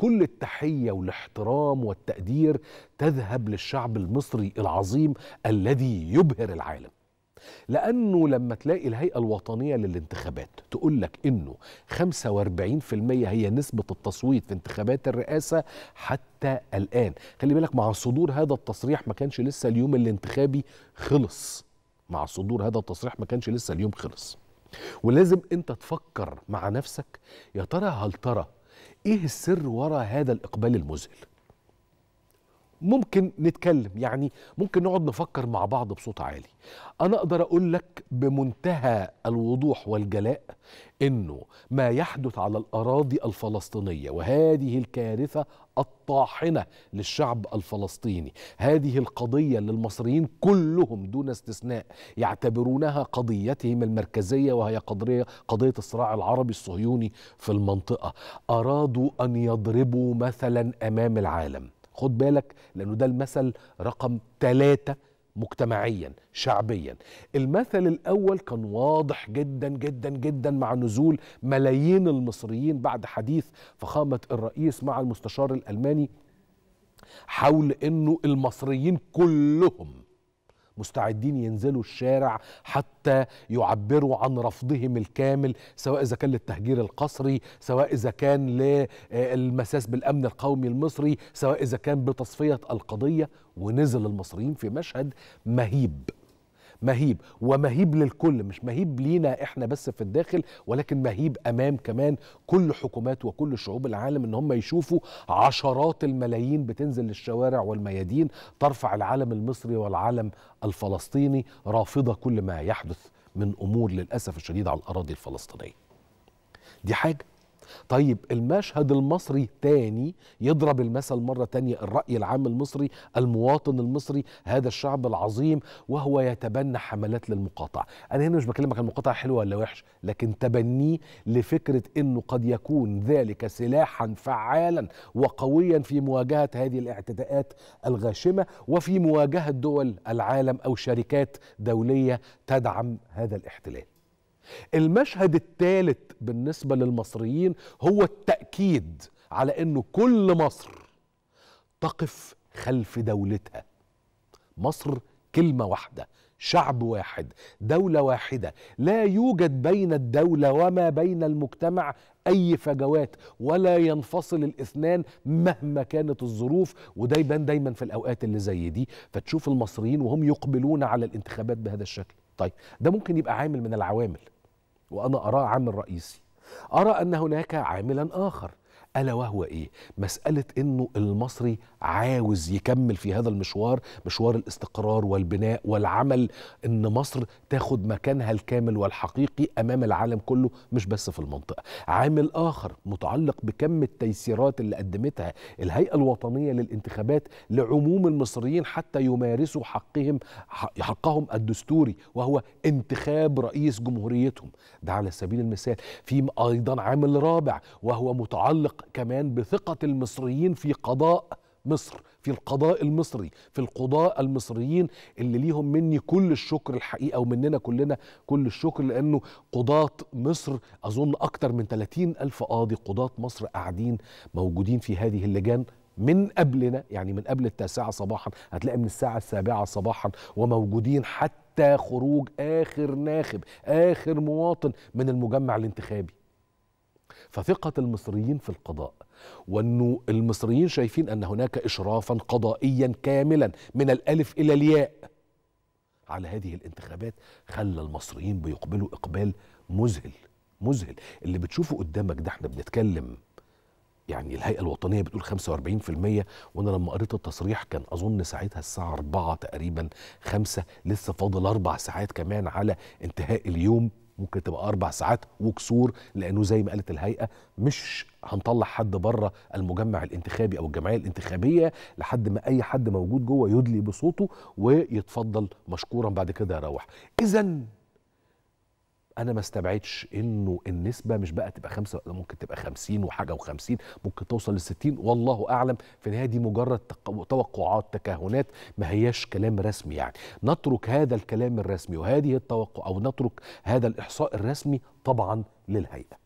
كل التحية والاحترام والتقدير تذهب للشعب المصري العظيم الذي يبهر العالم لأنه لما تلاقي الهيئة الوطنية للانتخابات تقول لك إنه 45% هي نسبة التصويت في انتخابات الرئاسة حتى الآن خلي بالك مع صدور هذا التصريح ما كانش لسه اليوم الانتخابي خلص مع صدور هذا التصريح ما كانش لسه اليوم خلص ولازم انت تفكر مع نفسك يا ترى هل ترى ايه السر وراء هذا الاقبال المذهل ممكن نتكلم يعني ممكن نقعد نفكر مع بعض بصوت عالي انا اقدر اقول لك بمنتهى الوضوح والجلاء انه ما يحدث على الاراضي الفلسطينيه وهذه الكارثه الطاحنه للشعب الفلسطيني هذه القضيه اللي المصريين كلهم دون استثناء يعتبرونها قضيتهم المركزيه وهي قضيه قضيه الصراع العربي الصهيوني في المنطقه ارادوا ان يضربوا مثلا امام العالم خد بالك لأنه ده المثل رقم ثلاثة مجتمعيا شعبيا المثل الأول كان واضح جدا جدا جدا مع نزول ملايين المصريين بعد حديث فخامة الرئيس مع المستشار الألماني حول أنه المصريين كلهم مستعدين ينزلوا الشارع حتى يعبروا عن رفضهم الكامل سواء إذا كان للتهجير القسري سواء إذا كان للمساس بالأمن القومي المصري سواء إذا كان بتصفية القضية ونزل المصريين في مشهد مهيب مهيب ومهيب للكل مش مهيب لينا احنا بس في الداخل ولكن مهيب امام كمان كل حكومات وكل شعوب العالم ان هم يشوفوا عشرات الملايين بتنزل للشوارع والميادين ترفع العالم المصري والعالم الفلسطيني رافضه كل ما يحدث من امور للاسف الشديد على الاراضي الفلسطينيه دي حاجه طيب المشهد المصري تاني يضرب المثل مرة تانية الرأي العام المصري المواطن المصري هذا الشعب العظيم وهو يتبنى حملات للمقاطعة أنا هنا مش بكلمك عن المقاطعة حلوة ولا وحش لكن تبنيه لفكرة أنه قد يكون ذلك سلاحا فعالا وقويا في مواجهة هذه الاعتداءات الغاشمة وفي مواجهة دول العالم أو شركات دولية تدعم هذا الاحتلال المشهد الثالث بالنسبة للمصريين هو التأكيد على أنه كل مصر تقف خلف دولتها مصر كلمة واحدة شعب واحد دولة واحدة لا يوجد بين الدولة وما بين المجتمع أي فجوات ولا ينفصل الاثنان مهما كانت الظروف وده يبان دايما في الأوقات اللي زي دي فتشوف المصريين وهم يقبلون على الانتخابات بهذا الشكل طيب ده ممكن يبقى عامل من العوامل وأنا أراه عامل رئيسي أرى أن هناك عاملا آخر الا وهو ايه مساله انه المصري عاوز يكمل في هذا المشوار مشوار الاستقرار والبناء والعمل ان مصر تاخد مكانها الكامل والحقيقي امام العالم كله مش بس في المنطقه عامل اخر متعلق بكم التيسيرات اللي قدمتها الهيئه الوطنيه للانتخابات لعموم المصريين حتى يمارسوا حقهم حقهم الدستوري وهو انتخاب رئيس جمهوريتهم ده على سبيل المثال في ايضا عامل رابع وهو متعلق كمان بثقة المصريين في قضاء مصر في القضاء المصري في القضاء المصريين اللي ليهم مني كل الشكر الحقيقة ومننا كلنا كل الشكر لأنه قضاة مصر أظن أكتر من 30 ألف قاضي قضاة مصر قاعدين موجودين في هذه اللجان من قبلنا يعني من قبل التاسعة صباحا هتلاقي من الساعة السابعة صباحا وموجودين حتى خروج آخر ناخب آخر مواطن من المجمع الانتخابي فثقة المصريين في القضاء وأنه المصريين شايفين أن هناك إشرافا قضائيا كاملا من الألف إلى الياء على هذه الانتخابات خلى المصريين بيقبلوا إقبال مذهل مذهل اللي بتشوفه قدامك ده احنا بنتكلم يعني الهيئه الوطنيه بتقول 45% وانا لما قريت التصريح كان اظن ساعتها الساعه 4 تقريبا 5 لسه فاضل اربع ساعات كمان على انتهاء اليوم ممكن تبقى اربع ساعات وكسور لانه زي ما قالت الهيئه مش هنطلع حد بره المجمع الانتخابي او الجمعيه الانتخابيه لحد ما اي حد موجود جوه يدلي بصوته ويتفضل مشكورا بعد كده يروح اذا انا ما استبعدش انه النسبه مش بقى تبقى خمسة ممكن تبقى 50 وحاجه و50 ممكن توصل ل 60 والله اعلم في النهايه دي مجرد توقعات تكهنات ما هياش كلام رسمي يعني نترك هذا الكلام الرسمي وهذه التوقع او نترك هذا الاحصاء الرسمي طبعا للهيئه